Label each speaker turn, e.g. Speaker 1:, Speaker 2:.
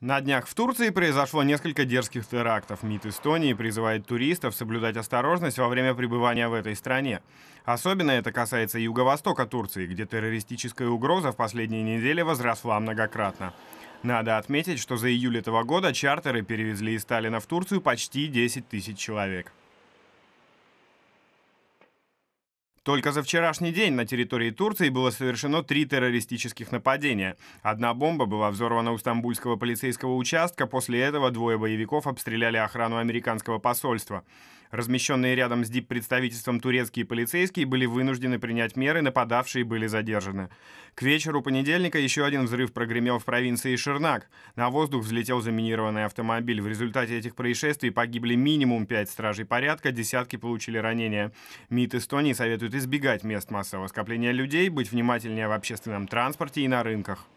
Speaker 1: На днях в Турции произошло несколько дерзких терактов. МИД Эстонии призывает туристов соблюдать осторожность во время пребывания в этой стране. Особенно это касается юго-востока Турции, где террористическая угроза в последние недели возросла многократно. Надо отметить, что за июль этого года чартеры перевезли из Сталина в Турцию почти 10 тысяч человек. Только за вчерашний день на территории Турции было совершено три террористических нападения. Одна бомба была взорвана у стамбульского полицейского участка, после этого двое боевиков обстреляли охрану американского посольства. Размещенные рядом с дип-представительством турецкие полицейские были вынуждены принять меры, нападавшие были задержаны. К вечеру понедельника еще один взрыв прогремел в провинции Шернак. На воздух взлетел заминированный автомобиль. В результате этих происшествий погибли минимум пять стражей порядка, десятки получили ранения. МИД Эстонии советует избегать мест массового скопления людей, быть внимательнее в общественном транспорте и на рынках.